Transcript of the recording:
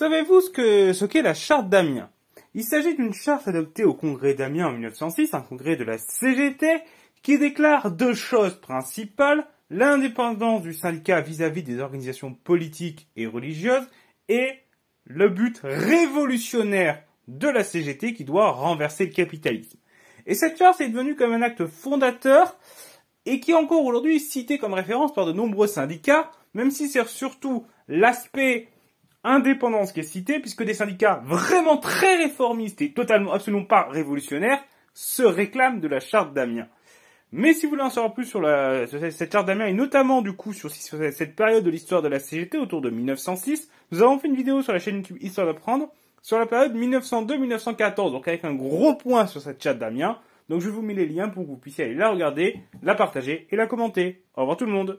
Savez-vous ce qu'est la charte d'Amiens Il s'agit d'une charte adoptée au congrès d'Amiens en 1906, un congrès de la CGT, qui déclare deux choses principales, l'indépendance du syndicat vis-à-vis des organisations politiques et religieuses et le but révolutionnaire de la CGT qui doit renverser le capitalisme. Et cette charte est devenue comme un acte fondateur et qui est encore aujourd'hui cité comme référence par de nombreux syndicats, même si c'est surtout l'aspect indépendance qui est citée, puisque des syndicats vraiment très réformistes et totalement, absolument pas révolutionnaires se réclament de la charte d'Amiens. Mais si vous voulez en savoir plus sur, la, cette charte d'Amiens et notamment du coup sur, sur cette période de l'histoire de la CGT autour de 1906, nous avons fait une vidéo sur la chaîne YouTube Histoire d'apprendre sur la période 1902-1914, donc avec un gros point sur cette charte d'Amiens. Donc je vous mets les liens pour que vous puissiez aller la regarder, la partager et la commenter. Au revoir tout le monde